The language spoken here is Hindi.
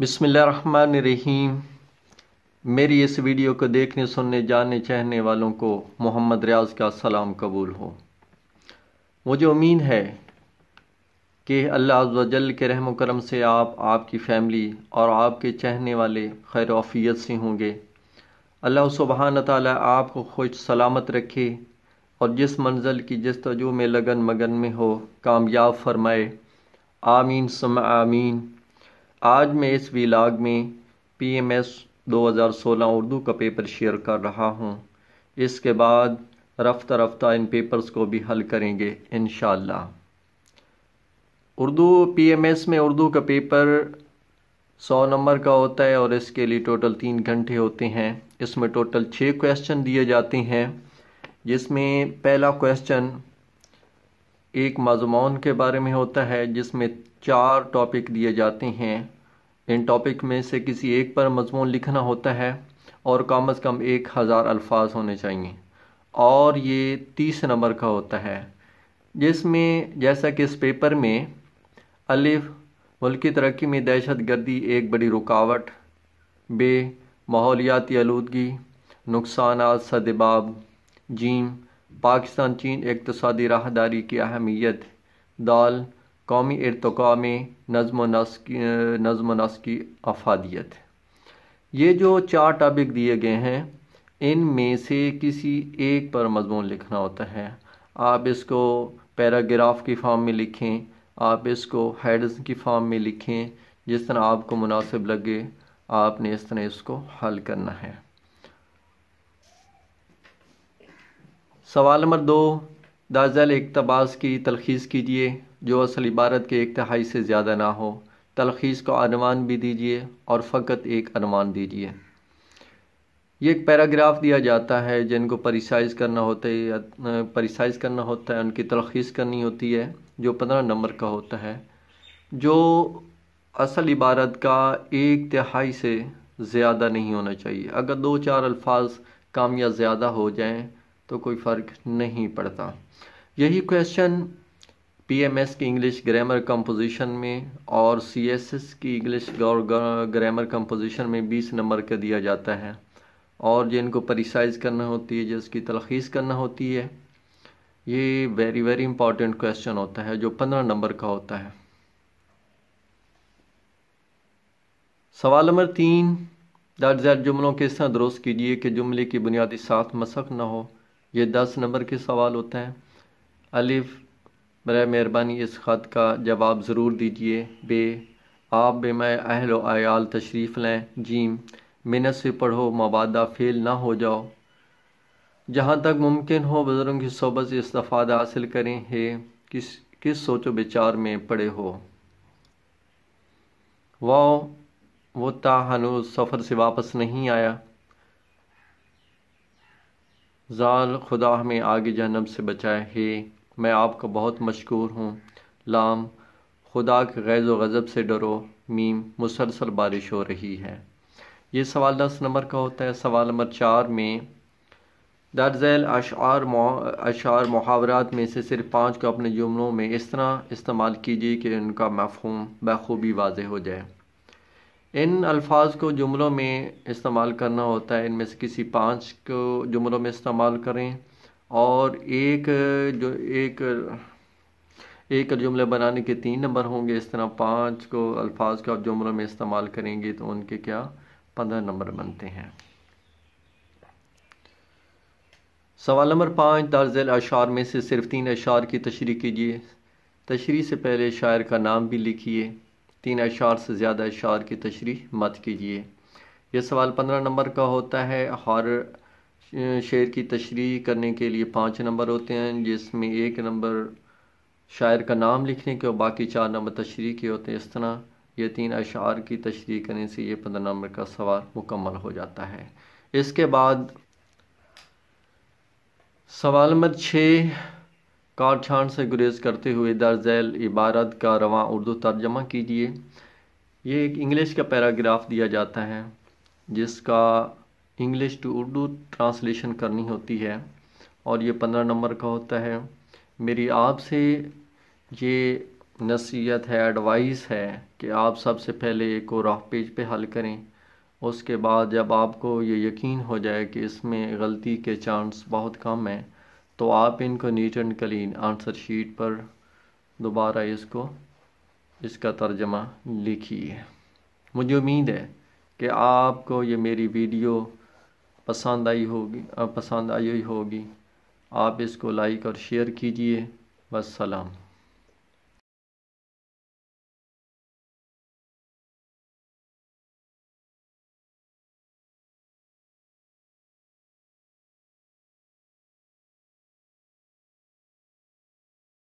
बिसमीम मेरी इस वीडियो को देखने सुनने जानने चाहने वालों को मोहम्मद रियाज का सलाम कबूल हो मुझे उम्मीद है कि अल्लाह वजल के रहम करम से आप आपकी फ़ैमिली और आपके चाहने वाले खैर ऑफियत से होंगे अल्लाह सुबहान ताली आपको खुश सलामत रखे और जिस मंजिल की जिस तजु में लगन मगन में हो कामयाब फरमाए आमीन सम आमीन आज मैं इस वीलाग में पी एम एस दो हज़ार सोलह उर्दू का पेपर शेयर कर रहा हूँ इसके बाद रफ्ता रफ्ता इन पेपर्स को भी हल करेंगे इन उर्दू पी एम एस में उर्दू का पेपर सौ नंबर का होता है और इसके लिए टोटल तीन घंटे होते हैं इसमें टोटल छः क्वेश्चन दिए जाते हैं जिसमें पहला क्वेश्चन एक मजमून के बारे में होता है जिसमें चार टॉपिक दिए जाते हैं इन टॉपिक में से किसी एक पर मजमून लिखना होता है और कम अज़ कम एक हज़ार अल्फाज होने चाहिए और ये तीस नंबर का होता है जिसमें जैसा कि इस पेपर में अलिफ मुल्की तरक्की में दहशत गर्दी एक बड़ी रुकावट बे माहौलियाती आलूदगी नुकसान सदबाब जीम पाकिस्तान चीन इकतदी राहदारी की अहमियत दाल कौमी इरतका में नज़म नस्की नज़म नस्की अफादियत ये जो चार टॉपिक दिए गए हैं इन में से किसी एक पर मजमून लिखना होता है आप इसको पैराग्राफ की फॉर्म में लिखें आप इसको हेड्स की फॉर्म में लिखें जिस तरह आपको मुनासिब लगे आपने इस तरह इसको हल करना है सवाल नंबर दो दाजल इकतबास की तलखीस कीजिए जो असल इबारत के एक तहाई से ज़्यादा ना हो तलखीस को अनवान भी दीजिए और फ़कत एक अनवान दीजिए ये एक पैराग्राफ दिया जाता है जिनको परिसाइज करना होता है परिसाइज करना होता है उनकी तलखीस करनी होती है जो पंद्रह नंबर का होता है जो असल इबारत का एक तिहाई से ज़्यादा नहीं होना चाहिए अगर दो चार अल्फाज काम या ज़्यादा हो जाएँ तो कोई फ़र्क नहीं पड़ता यही क्वेश्चन पीएमएस की इंग्लिश ग्रामर कंपोजिशन में और सीएसएस की इंग्लिश ग्रामर कंपोजिशन में 20 नंबर का दिया जाता है और जिनको परिसाइज करना होती है जिसकी तलखीस करना होती है ये वेरी वेरी इंपॉर्टेंट क्वेश्चन होता है जो पंद्रह नंबर का होता है सवाल नंबर तीन दर्ज जुमलों के साथ दुरुस्त कीजिए कि जुमले की बुनियादी साथ मसक ना हो ये दस नंबर के सवाल होते हैं अलिफ बर मेहरबानी इस ख़त का जवाब ज़रूर दीजिए बे आप मैं अहल आयाल तशरीफ़ लें जीम मिनत से पढ़ो मबादा फेल ना हो जाओ जहाँ तक मुमकिन हो बुज़ुर्गों की सोबत से इस्तादा हासिल करें है किस किस सोचो विचार में पड़े हो वाह वो ता हनूज सफ़र से वापस नहीं आया ज़ाल खुदा हमें आगे जहनम से बचाए हे मैं आपका बहुत मशहूर हूँ लाम खुदा के गैज़ व गज़ब से डरो मीम मुसलसल बारिश हो रही है ये सवाल दस नंबर का होता है सवाल नंबर चार में दर्जैल अशार अशार मुहावरात में से सिर्फ पाँच को अपने जुमलों में इस तरह इस्तेमाल कीजिए कि उनका मफहूम बखूबी वाज हो जाए इन अल्फाज को जुमलों में इस्तेमाल करना होता है इनमें से किसी पांच को जुमलों में इस्तेमाल करें और एक जो एक एक जुमले बनाने के तीन नंबर होंगे इस तरह पांच को अल्फाज को आप जुमलों में इस्तेमाल करेंगे तो उनके क्या पंद्रह नंबर बनते हैं सवाल नंबर पाँच दर्जल अशार में से सिर्फ तीन अशार की तशरी कीजिए तशरी से पहले शायर का नाम भी लिखिए तीन अशार से ज़्यादा अशार की तशरी मत कीजिए यह सवाल पंद्रह नंबर का होता है हर शेर की तशरी करने के लिए पाँच नंबर होते हैं जिसमें एक नंबर शायर का नाम लिखने के और बाकी चार नंबर तशरी के होते हैं इस तरह यह तीन अशार की तशरी करने से ये पंद्रह नंबर का सवाल मुकम्मल हो जाता है इसके बाद सवाल नंबर छः काटछाण से गुरेज करते हुए दर्जैल इबारत का रवा उर्दू तर्जमा कीजिए ये एक इंग्लिश का पैराग्राफ दिया जाता है जिसका इंग्लिश टू उर्दू ट्रांसलेशन करनी होती है और ये पंद्रह नंबर का होता है मेरी आपसे ये नसीहत है एडवाइस है कि आप सबसे पहले को राह पेज पे हल करें उसके बाद जब आपको ये यकीन हो जाए कि इसमें गलती के चांस बहुत कम हैं तो आप इनको neat and clean answer sheet पर दोबारा इसको इसका तर्जमा लिखिए मुझे उम्मीद है कि आपको ये मेरी वीडियो पसंद आई होगी पसंद आई हुई होगी आप इसको लाइक और शेयर कीजिए बस सलाम